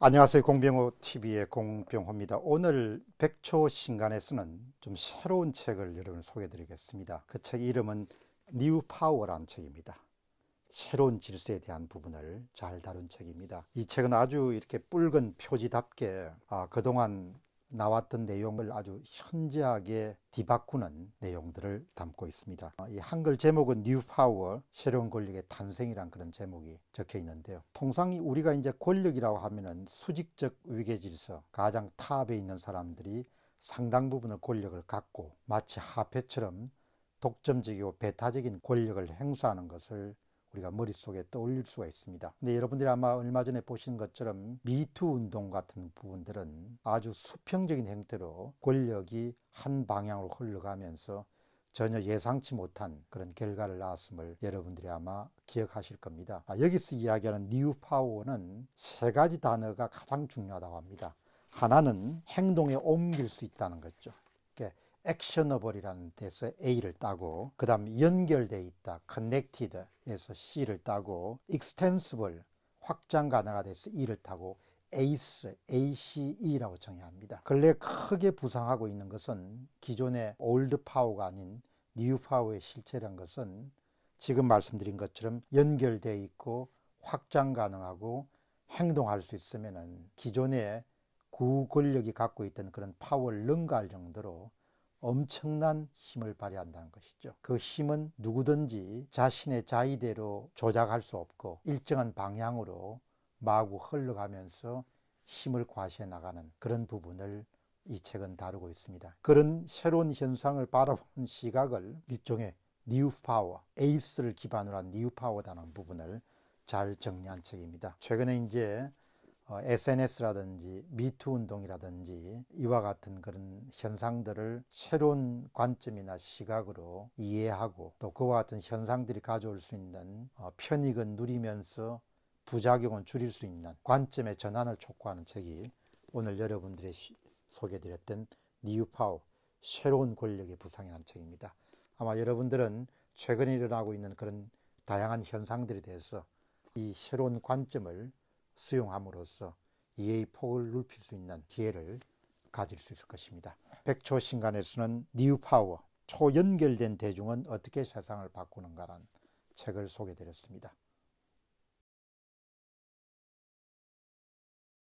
안녕하세요. 공병호 TV의 공병호입니다. 오늘 백초 신간에서는 좀 새로운 책을 여러분 소개드리겠습니다. 해그책 이름은 뉴 파워란 책입니다. 새로운 질서에 대한 부분을 잘 다룬 책입니다. 이 책은 아주 이렇게 붉은 표지답게 아, 그동안 나왔던 내용을 아주 현저하게 뒤바꾸는 내용들을 담고 있습니다. 이 한글 제목은 New Power, 새로운 권력의 탄생이란 그런 제목이 적혀 있는데요. 통상 우리가 이제 권력이라고 하면은 수직적 위계 질서, 가장 탑에 있는 사람들이 상당 부분의 권력을 갖고 마치 하폐처럼 독점적이고 배타적인 권력을 행사하는 것을 우리가 머릿속에 떠올릴 수가 있습니다. 근데 여러분들이 아마 얼마 전에 보신 것처럼 미투 운동 같은 부분들은 아주 수평적인 형태로 권력이 한 방향으로 흘러가면서 전혀 예상치 못한 그런 결과를 낳았음을 여러분들이 아마 기억하실 겁니다. 아, 여기서 이야기하는 뉴 파워는 세 가지 단어가 가장 중요하다고 합니다. 하나는 행동에 옮길 수 있다는 거죠. 그러니까 액셔너 i 이라는 데서 A를 따고 그 다음 연결돼 있다 커넥티드에서 C를 따고 익스텐스 n 확장 가능하 다해서 E를 따고 ACE, ACE라고 정의합니다. 근래 크게 부상하고 있는 것은 기존의 올드 파워가 아닌 뉴 파워의 실체란 것은 지금 말씀드린 것처럼 연결되어 있고 확장 가능하고 행동할 수 있으면 기존의 구권력이 갖고 있던 그런 파워를 능가할 정도로 엄청난 힘을 발휘한다는 것이죠. 그 힘은 누구든지 자신의 자의대로 조작할 수 없고 일정한 방향으로 마구 흘러가면서 힘을 과시해 나가는 그런 부분을 이 책은 다루고 있습니다. 그런 새로운 현상을 바라보는 시각을 일종의 뉴 파워, 에이스를 기반으로 한뉴 파워라는 부분을 잘 정리한 책입니다. 최근에 이제 어, SNS라든지 미투 운동이라든지 이와 같은 그런 현상들을 새로운 관점이나 시각으로 이해하고 또 그와 같은 현상들이 가져올 수 있는 어, 편익은 누리면서 부작용은 줄일 수 있는 관점의 전환을 촉구하는 책이 오늘 여러분들의 소개드렸던 니우파오 새로운 권력의 부상이라는 책입니다. 아마 여러분들은 최근에 일어나고 있는 그런 다양한 현상들에 대해서 이 새로운 관점을 수용함으로써 이해의 폭을 넓힐 수 있는 기회를 가질 수 있을 것입니다. 백초 신간에서는 뉴 파워 초연결된 대중은 어떻게 세상을 바꾸는가란 책을 소개드렸습니다.